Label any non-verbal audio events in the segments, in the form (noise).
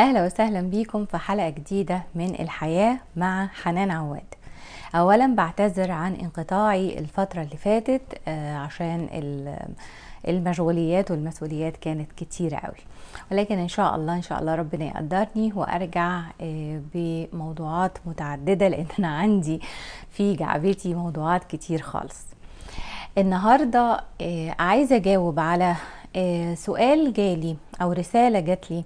اهلا وسهلا بيكم في حلقه جديده من الحياه مع حنان عواد اولا بعتذر عن انقطاعي الفتره اللي فاتت آه، عشان المشغوليات والمسؤوليات كانت كتيرة قوي ولكن ان شاء الله ان شاء الله ربنا يقدرني وارجع آه، بموضوعات متعدده لان انا عندي في جعبتي موضوعات كتير خالص النهارده آه، عايزه اجاوب على سؤال جالي او رساله جات لي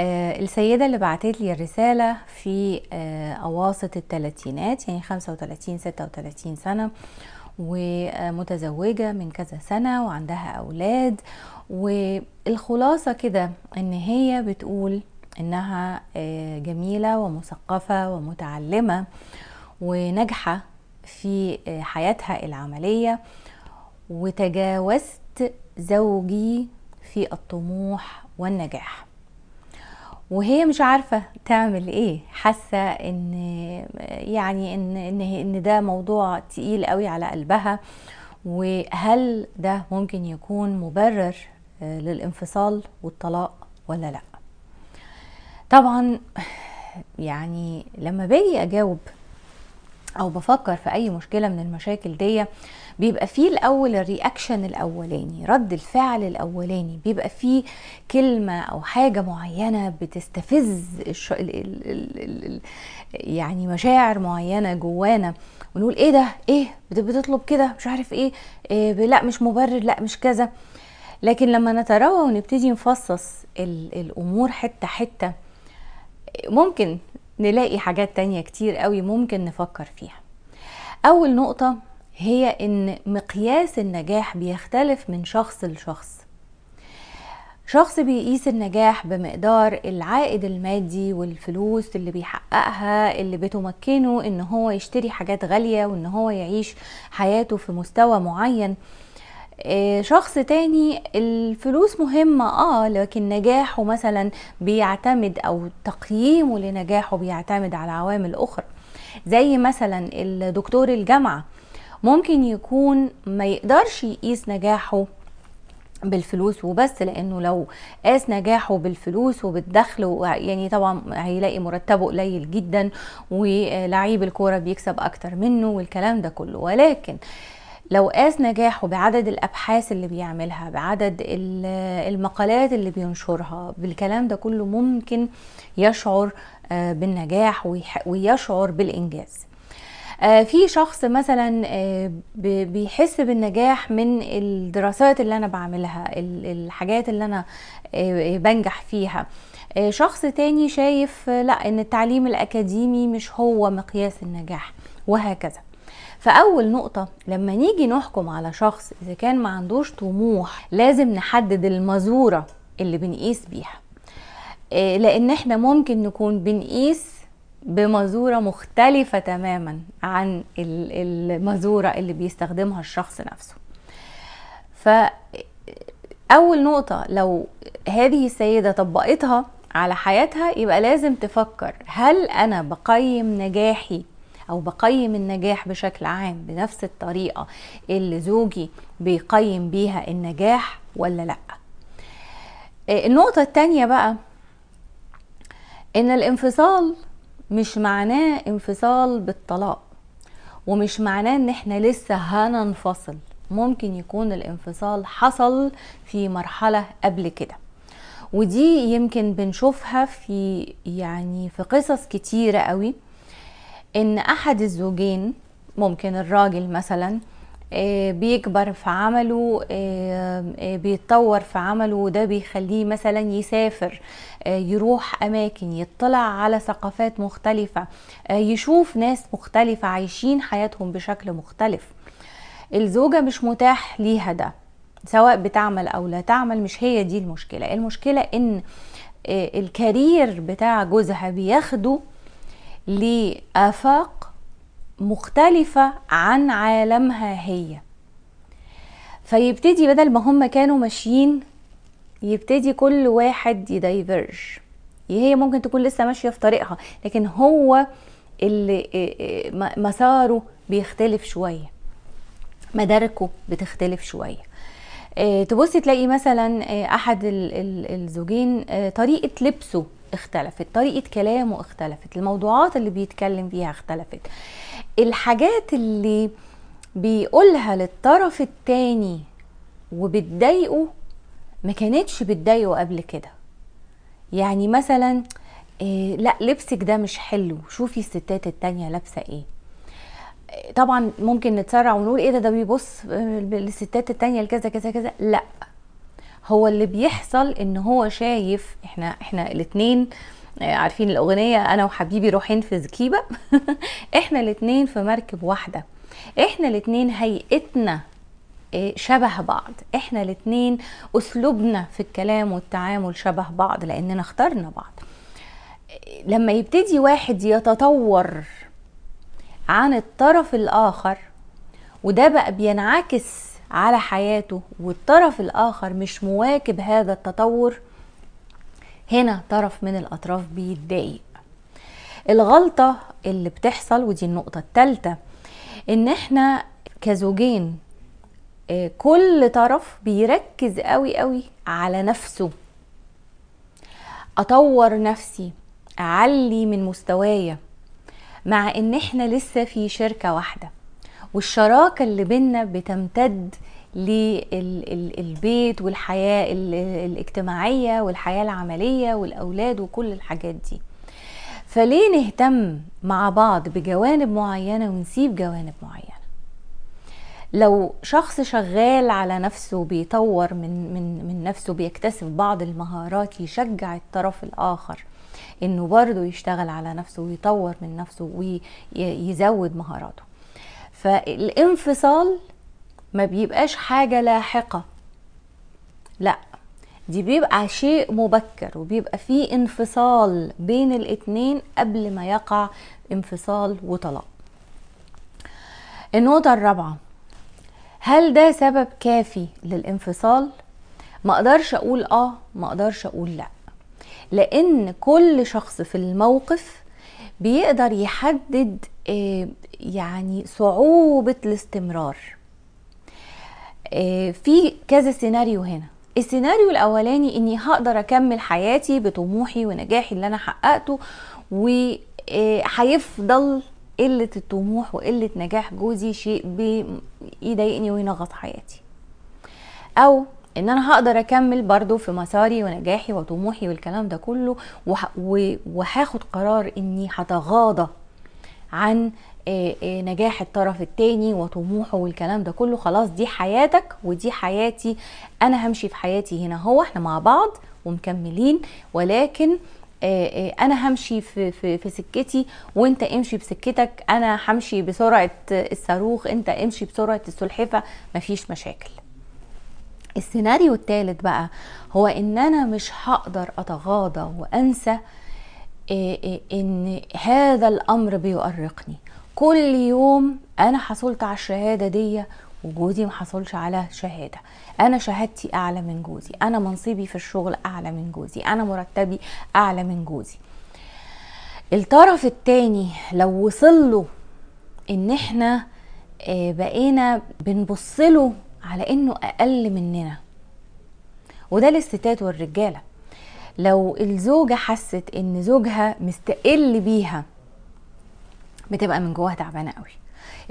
آه السيدة اللي بعتت لي الرسالة في آه أواسط الثلاثينات يعني 35 36 سنة ومتزوجة من كذا سنة وعندها أولاد والخلاصة كده إن هي بتقول إنها آه جميلة ومثقفة ومتعلمة وناجحة في آه، حياتها العملية وتجاوزت زوجي في الطموح والنجاح وهي مش عارفه تعمل ايه حاسه ان يعني ان ان ان ده موضوع تقيل قوي على قلبها وهل ده ممكن يكون مبرر آه، للانفصال والطلاق ولا لا طبعا يعني لما باجي اجاوب او بفكر في اي مشكله من المشاكل دي بيبقى فيه الاول الرياكشن الاولاني رد الفعل الاولاني بيبقى فيه كلمه او حاجه معينه بتستفز الش... ال... ال... ال... ال... يعني مشاعر معينه جوانا ونقول ايه ده ايه بتطلب كده مش عارف ايه, إيه لا مش مبرر لا مش كذا لكن لما نتروى ونبتدي نفصص الامور حته حته ممكن نلاقي حاجات تانية كتير قوي ممكن نفكر فيها اول نقطه هي ان مقياس النجاح بيختلف من شخص لشخص شخص بيقيس النجاح بمقدار العائد المادي والفلوس اللي بيحققها اللي بتمكنه ان هو يشتري حاجات غالية وان هو يعيش حياته في مستوى معين آه، شخص تاني الفلوس مهمة اه لكن نجاحه مثلا بيعتمد او تقييمه لنجاحه بيعتمد على عوامل اخرى زي مثلا الدكتور الجامعة ممكن يكون ما يقدرش يقيس نجاحه بالفلوس وبس لانه لو قاس نجاحه بالفلوس وبالدخل يعني طبعا هيلاقي مرتبه قليل جدا ولعيب الكوره بيكسب اكتر منه والكلام ده كله ولكن لو قاس نجاحه بعدد الابحاث اللي بيعملها بعدد المقالات اللي بينشرها بالكلام ده كله ممكن يشعر آه، بالنجاح ويشعر بالانجاز آه، في شخص مثلا آه، بيحس بالنجاح من الدراسات اللي انا بعملها الحاجات اللي انا آه، بنجح فيها شخص تاني شايف لا ان التعليم الاكاديمي مش هو مقياس النجاح وهكذا فأول نقطة لما نيجي نحكم على شخص إذا كان ما عندوش طموح لازم نحدد المزورة اللي بنقيس بيها لأن احنا ممكن نكون بنقيس بمزورة مختلفة تماما عن المزورة اللي بيستخدمها الشخص نفسه فأول نقطة لو هذه السيدة طبقتها على حياتها يبقى لازم تفكر هل أنا بقيم نجاحي أو بقيم النجاح بشكل عام بنفس الطريقة اللي زوجي بيقيم بيها النجاح ولا لأ آه، النقطة الثانية بقى إن الانفصال مش معناه انفصال بالطلاق ومش معناه ان احنا لسه هننفصل ممكن يكون الانفصال حصل في مرحلة قبل كده ودي يمكن بنشوفها في يعني في قصص كتيرة قوي ان احد الزوجين ممكن الراجل مثلا آه، بيكبر في عمله آه، آه، بيتطور في عمله وده بيخليه مثلا يسافر يروح اماكن يطلع على ثقافات مختلفه يشوف ناس مختلفه عايشين حياتهم بشكل مختلف الزوجه مش متاح ليها ده سواء بتعمل او لا تعمل مش هي دي المشكله المشكله ان الكارير بتاع جوزها بياخده لافاق مختلفة عن عالمها هي فيبتدي بدل ما هم كانوا ماشيين يبتدي كل واحد يدايفرج هي ممكن تكون لسه ماشية في طريقها لكن هو اللي آه، آه، مساره بيختلف شوية مداركه بتختلف شوية آه، تبصي تلاقي مثلا احد الزوجين طريقة لبسه اختلفت طريقة كلامه اختلفت الموضوعات اللي بيتكلم فيها اختلفت الحاجات اللي بيقولها للطرف التاني وبتضايقه ما كانتش بتضايقه قبل كده يعني مثلا إيه لا لبسك ده مش حلو شوفي الستات التانية لابسه ايه طبعا ممكن نتسرع ونقول ايه ده ده بيبص آه، للستات التانية لكذا كذا كذا لا هو اللي بيحصل ان هو شايف احنا احنا الاتنين آه آه، عارفين الاغنيه انا وحبيبي روحين في زكيبه (laughs) احنا الاتنين في مركب واحده احنا الاتنين هيئتنا آه، شبه بعض احنا الاتنين اسلوبنا في الكلام والتعامل شبه بعض لاننا اخترنا بعض آه، لما يبتدي واحد يتطور عن الطرف الاخر وده بقى بينعكس على حياته والطرف الاخر مش مواكب هذا التطور هنا طرف من الأطراف بيتضايق الغلطة اللي بتحصل ودي النقطة التالتة ان احنا كزوجين آه، كل طرف بيركز قوي قوي على نفسه اطور نفسي اعلي من مستوايا مع ان احنا لسه في شركة واحدة والشراكة اللي بينا بتمتد للبيت والحياه الاجتماعيه والحياه العمليه والاولاد وكل الحاجات دي فليه نهتم مع بعض بجوانب معينه ونسيب جوانب معينه لو شخص شغال على نفسه بيطور من من من نفسه بيكتسب بعض المهارات يشجع الطرف الاخر انه برضه يشتغل على نفسه ويطور من نفسه ويزود مهاراته فالانفصال ما بيبقاش حاجة لاحقة لا دي بيبقى شيء مبكر وبيبقى فيه انفصال بين الاتنين قبل ما يقع انفصال وطلاق النقطة الرابعة هل ده سبب كافي للانفصال؟ ما اقدرش اقول اه ما اقدرش اقول لا لان كل شخص في الموقف بيقدر يحدد آه، يعني صعوبة الاستمرار آه، في كذا سيناريو هنا السيناريو الاولاني اني هقدر اكمل حياتي بطموحي ونجاحي اللي انا حققته وهيفضل آه، قلة الطموح وقلة نجاح جوزي شيء بيضايقني وينغص حياتي او ان انا هقدر اكمل برضو في مساري ونجاحي وطموحي والكلام ده كله وهاخد قرار اني هتغاضى عن آه، آه، نجاح الطرف التاني وطموحه والكلام ده كله خلاص دي حياتك ودي حياتي انا همشي في حياتي هنا هو احنا مع بعض ومكملين ولكن آه، انا همشي في, في, في سكتي وانت امشي بسكتك انا همشي بسرعه الصاروخ انت امشي بسرعه السلحفه مفيش مشاكل السيناريو الثالث بقى هو ان انا مش هقدر اتغاضى وانسى ان هذا الامر بيؤرقني كل يوم انا حصلت على الشهاده دي وجوزي ما حصلش على شهاده انا شهادتي اعلى من جوزي انا منصبي في الشغل اعلى من جوزي انا مرتبي اعلى من جوزي الطرف الثاني لو وصل له ان احنا آه، بقينا بنبص له على انه اقل مننا وده للستات والرجاله لو الزوجه حست ان زوجها مستقل بيها بتبقى من جواها تعبانه قوي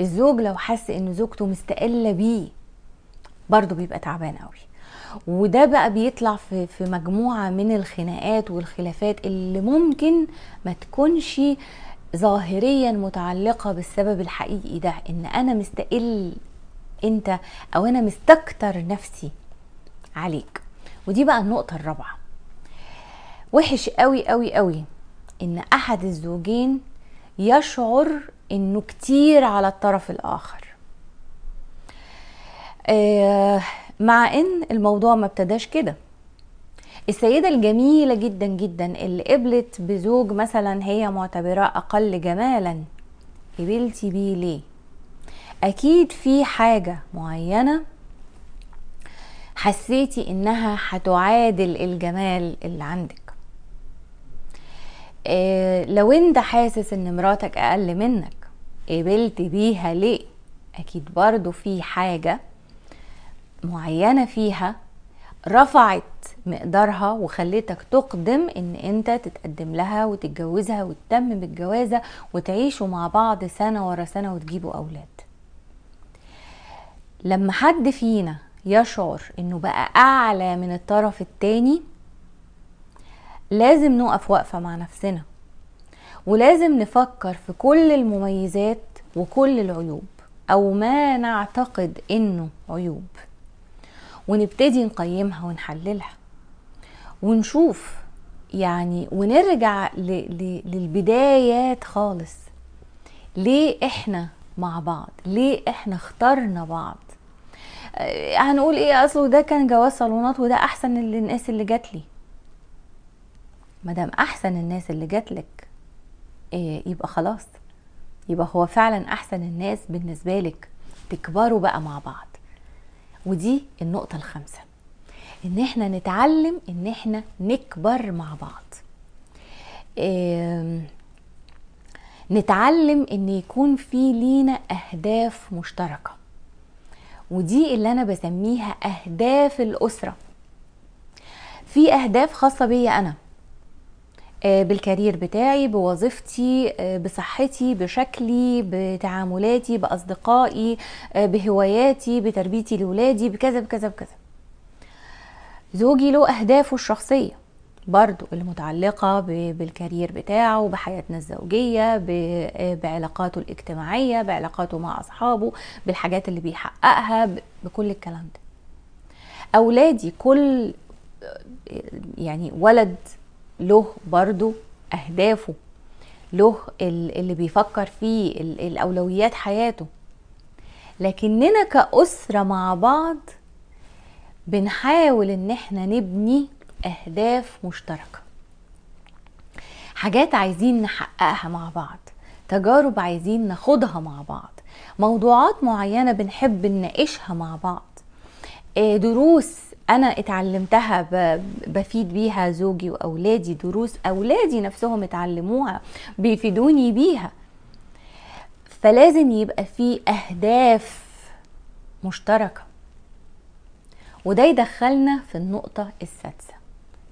الزوج لو حس ان زوجته مستقله بيه برضه بيبقى تعبان قوي وده بقى بيطلع في في مجموعه من الخناقات والخلافات اللي ممكن ما تكونش ظاهريا متعلقه بالسبب الحقيقي ده ان انا مستقل انت او انا مستكتر نفسي عليك ودي بقى النقطه الرابعه وحش قوي قوي قوي ان احد الزوجين يشعر انه كتير على الطرف الاخر آه، مع ان الموضوع ما ابتداش كده السيدة الجميلة جدا جدا اللي قبلت بزوج مثلا هي معتبرة أقل جمالا قبلتي بيه ليه؟ أكيد في حاجة معينة حسيتي إنها هتعادل الجمال اللي عندك إيه لو انت حاسس ان مراتك اقل منك قبلت بيها ليه اكيد برضو في حاجة معينة فيها رفعت مقدارها وخلتك تقدم ان انت تتقدم لها وتتجوزها وتتمم الجوازة وتعيشوا مع بعض سنة ورا سنة وتجيبوا اولاد لما حد فينا يشعر انه بقى اعلى من الطرف التاني لازم نقف واقفة مع نفسنا ولازم نفكر في كل المميزات وكل العيوب أو ما نعتقد إنه عيوب ونبتدي نقيمها ونحللها ونشوف يعني ونرجع للبدايات خالص ليه احنا مع بعض ليه احنا اخترنا بعض آه، هنقول ايه اصله ده كان جواز صالونات وده احسن الناس اللي جات لي مدام احسن الناس اللي جاتلك إيه يبقى خلاص يبقى هو فعلا احسن الناس بالنسبه لك تكبروا بقى مع بعض ودي النقطه الخامسه ان احنا نتعلم ان احنا نكبر مع بعض إيه نتعلم ان يكون في لينا اهداف مشتركه ودي اللي انا بسميها اهداف الاسره في اهداف خاصه بيا انا آه، بالكارير بتاعي بوظيفتي آه، بصحتي بشكلي بتعاملاتي باصدقائي آه، بهواياتي بتربيتي لولادي بكذا بكذا بكذا زوجي له اهدافه الشخصيه برضو المتعلقة بالكارير بتاعه بحياتنا الزوجية بعلاقاته الاجتماعية بعلاقاته مع أصحابه بالحاجات اللي بيحققها بكل الكلام ده أولادي كل يعني ولد له برضو أهدافه له اللي بيفكر فيه الأولويات حياته لكننا كأسرة مع بعض بنحاول ان احنا نبني اهداف مشتركة حاجات عايزين نحققها مع بعض تجارب عايزين ناخدها مع بعض موضوعات معينة بنحب نناقشها مع بعض آه، دروس انا اتعلمتها بفيد بيها زوجي واولادي دروس اولادي نفسهم اتعلموها بيفيدوني بيها فلازم يبقى في اهداف مشتركه وده يدخلنا في النقطه السادسه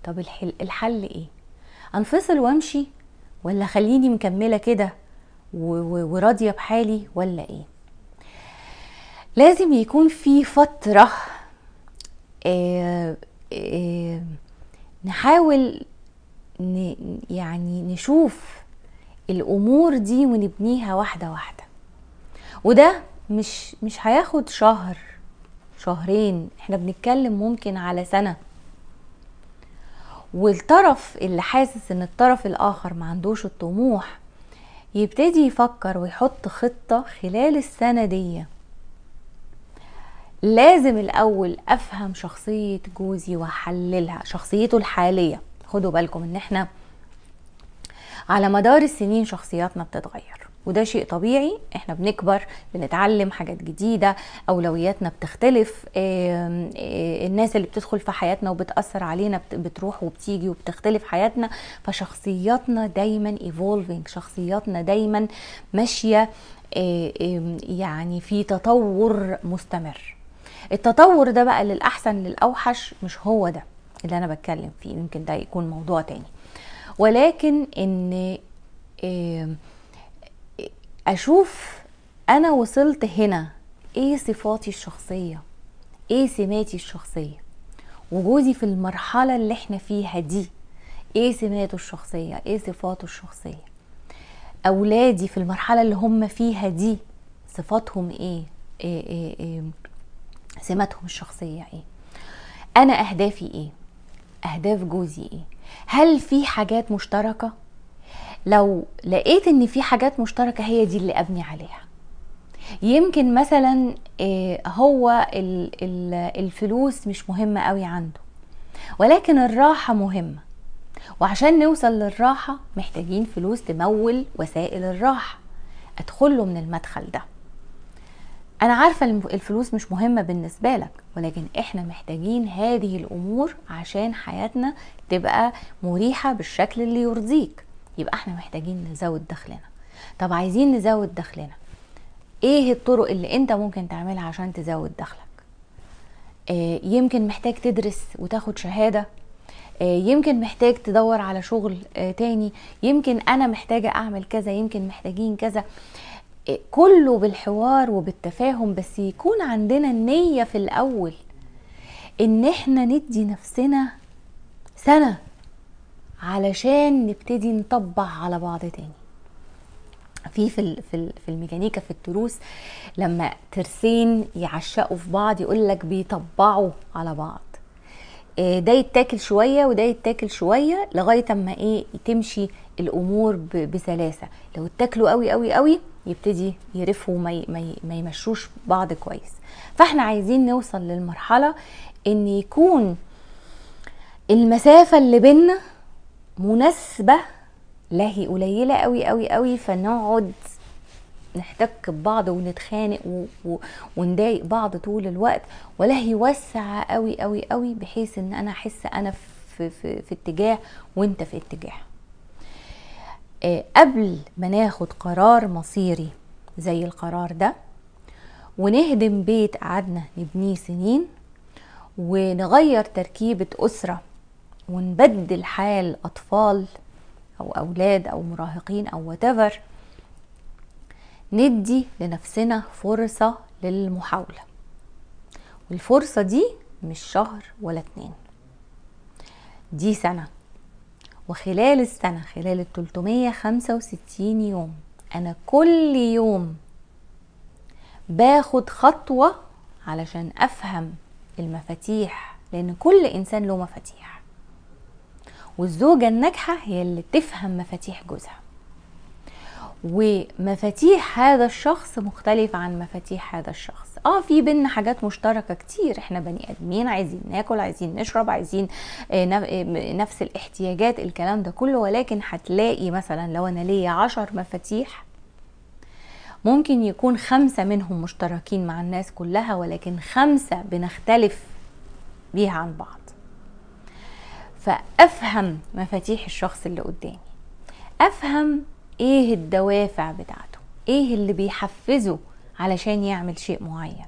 طب الحل, الحل ايه انفصل وامشي ولا خليني مكمله كده وراضيه بحالي ولا ايه لازم يكون في فتره آه، آه، نحاول يعني نشوف الامور دي ونبنيها واحده واحده وده مش مش هياخد شهر شهرين احنا بنتكلم ممكن على سنه والطرف اللي حاسس ان الطرف الاخر ما عندوش الطموح يبتدي يفكر ويحط خطه خلال السنه ديه لازم الاول افهم شخصيه جوزي واحللها شخصيته الحاليه خدوا بالكم ان احنا على مدار السنين شخصياتنا بتتغير وده شيء طبيعي احنا بنكبر بنتعلم حاجات جديده اولوياتنا بتختلف الناس اللي بتدخل في حياتنا وبتاثر علينا بتروح وبتيجي وبتختلف حياتنا فشخصياتنا دايما ايفولفينج شخصياتنا دايما ماشيه يعني في تطور مستمر التطور ده بقى للاحسن للاوحش مش هو ده اللي انا بتكلم فيه يمكن ده يكون موضوع تاني ولكن ان اشوف انا وصلت هنا ايه صفاتي الشخصيه ايه سماتي الشخصيه وجودي في المرحله اللي احنا فيها دي ايه سماته الشخصيه ايه صفاته الشخصيه اولادي في المرحله اللي هم فيها دي صفاتهم ايه, إيه, إيه, إيه سماتهم الشخصيه ايه انا اهدافي ايه اهداف جوزي ايه هل في حاجات مشتركه لو لقيت ان في حاجات مشتركه هي دي اللي ابني عليها يمكن مثلا آه، هو الفلوس مش مهمه قوي عنده ولكن الراحه مهمه وعشان نوصل للراحه محتاجين فلوس تمول وسائل الراحه ادخله من المدخل ده انا عارفه الفلوس مش مهمه بالنسبه لك ولكن احنا محتاجين هذه الامور عشان حياتنا تبقى مريحه بالشكل اللي يرضيك يبقى احنا محتاجين نزود دخلنا طب عايزين نزود دخلنا ايه الطرق اللي انت ممكن تعملها عشان تزود دخلك آه يمكن محتاج تدرس وتاخد شهاده آه، يمكن محتاج تدور على شغل آه، تاني يمكن انا محتاجه اعمل كذا يمكن محتاجين كذا كله بالحوار وبالتفاهم بس يكون عندنا النية في الأول إن إحنا ندي نفسنا سنة علشان نبتدي نطبع على بعض تاني في في في الميكانيكا في التروس لما ترسين يعشقوا في بعض يقول لك بيطبعوا على بعض آه، ده يتاكل شويه وده يتاكل شويه لغايه اما ايه تمشي الامور بسلاسه لو اتاكلوا قوي قوي قوي يبتدي يرفوا وما يمشوش بعض كويس فاحنا عايزين نوصل للمرحله ان يكون المسافه اللي بينا مناسبه لا هي قليله قوي قوي قوي فنقعد نحتك ببعض ونتخانق و... و... ونضايق بعض طول الوقت ولا هي واسعه قوي قوي قوي بحيث ان انا احس انا في في, في اتجاه وانت في اتجاه آه، قبل ما ناخد قرار مصيري زي القرار ده ونهدم بيت قعدنا نبنيه سنين ونغير تركيبة أسرة ونبدل حال أطفال أو أولاد أو مراهقين أو whatever ندي لنفسنا فرصة للمحاولة والفرصة دي مش شهر ولا اتنين دي سنة وخلال السنة خلال ال 365 يوم أنا كل يوم باخد خطوة علشان أفهم المفاتيح لأن كل إنسان له مفاتيح والزوجة الناجحة هي اللي تفهم مفاتيح جوزها ومفاتيح هذا الشخص مختلفة عن مفاتيح هذا الشخص اه في بينا حاجات مشتركه كتير احنا بني ادمين عايزين ناكل عايزين نشرب عايزين آه، آه، نفس الاحتياجات الكلام ده كله ولكن هتلاقي مثلا لو انا ليا عشر مفاتيح ممكن يكون خمسة منهم مشتركين مع الناس كلها ولكن خمسة بنختلف بيها عن بعض فافهم مفاتيح الشخص اللي قدامي افهم ايه الدوافع بتاعته ايه اللي بيحفزه علشان يعمل شيء معين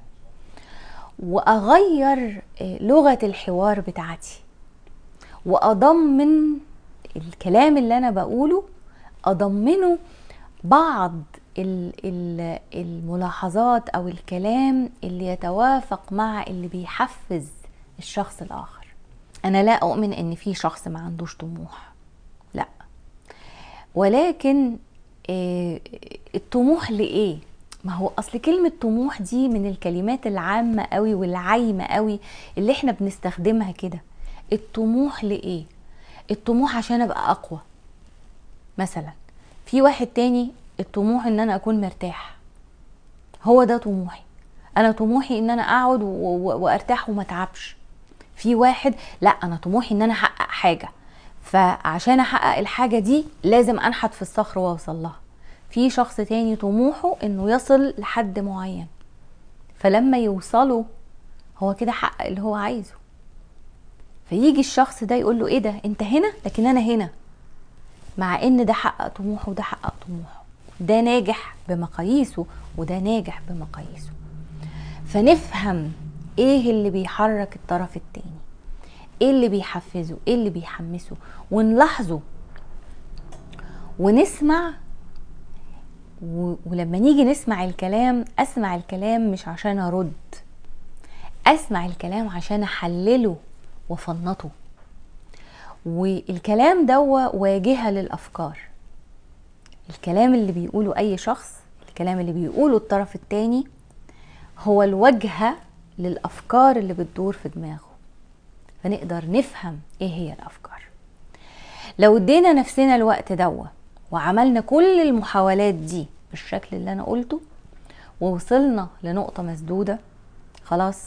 واغير آه، لغه الحوار بتاعتي واضمن الكلام اللي انا بقوله اضمنه بعض الملاحظات او الكلام اللي يتوافق مع اللي بيحفز الشخص الاخر انا لا اؤمن ان في شخص ما عندوش طموح لا ولكن آه، الطموح لايه ما هو اصل كلمه طموح دي من الكلمات العامه قوي والعايمه قوي اللي احنا بنستخدمها كده الطموح لايه الطموح عشان ابقى اقوى مثلا في واحد تاني الطموح ان انا اكون مرتاح هو ده طموحي انا طموحي ان انا اقعد وارتاح وما اتعبش في واحد لا انا طموحي ان انا احقق حاجه فعشان احقق الحاجه دي لازم انحت في الصخر واوصل لها في شخص تاني طموحه انه يصل لحد معين فلما يوصله هو كده حقق اللي هو عايزه فيجي الشخص ده يقول له ايه ده انت هنا لكن انا هنا مع ان ده حقق طموحه وده حقق طموحه ده ناجح بمقاييسه وده ناجح بمقاييسه فنفهم ايه اللي بيحرك الطرف التاني ايه اللي بيحفزه ايه اللي بيحمسه ونلاحظه ونسمع ولما نيجي نسمع الكلام اسمع الكلام مش عشان ارد اسمع الكلام عشان احلله وافنطه والكلام دوا واجهه للافكار الكلام اللي بيقوله اي شخص الكلام اللي بيقوله الطرف التاني هو الواجهه للافكار اللي بتدور في دماغه فنقدر نفهم ايه هي الافكار لو ادينا نفسنا الوقت دوت وعملنا كل المحاولات دي بالشكل اللي انا قلته ووصلنا لنقطه مسدوده خلاص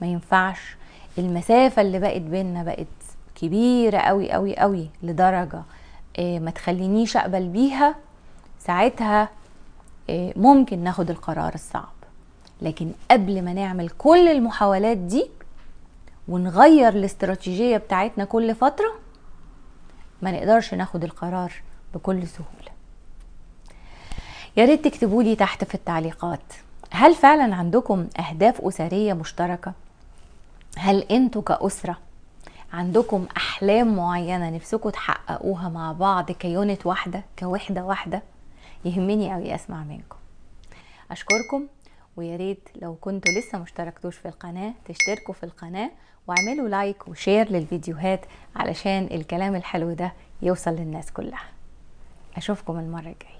ما ينفعش المسافه اللي بقت بينا بقت كبيره قوي قوي قوي لدرجه آه، ما تخلينيش اقبل بيها ساعتها آه، ممكن ناخد القرار الصعب لكن قبل ما نعمل كل المحاولات دي ونغير الاستراتيجيه بتاعتنا كل فتره ما نقدرش ناخد القرار بكل سهولة يا ريت تكتبوا لي تحت في التعليقات هل فعلا عندكم أهداف أسرية مشتركة؟ هل أنتوا كأسرة عندكم أحلام معينة نفسكم تحققوها مع بعض كيونت واحدة كوحدة واحدة؟ يهمني أوي أسمع منكم أشكركم وياريت لو كنتوا لسه مشتركتوش في القناة تشتركوا في القناة واعملوا لايك وشير للفيديوهات علشان الكلام الحلو ده يوصل للناس كلها اشوفكم المره الجايه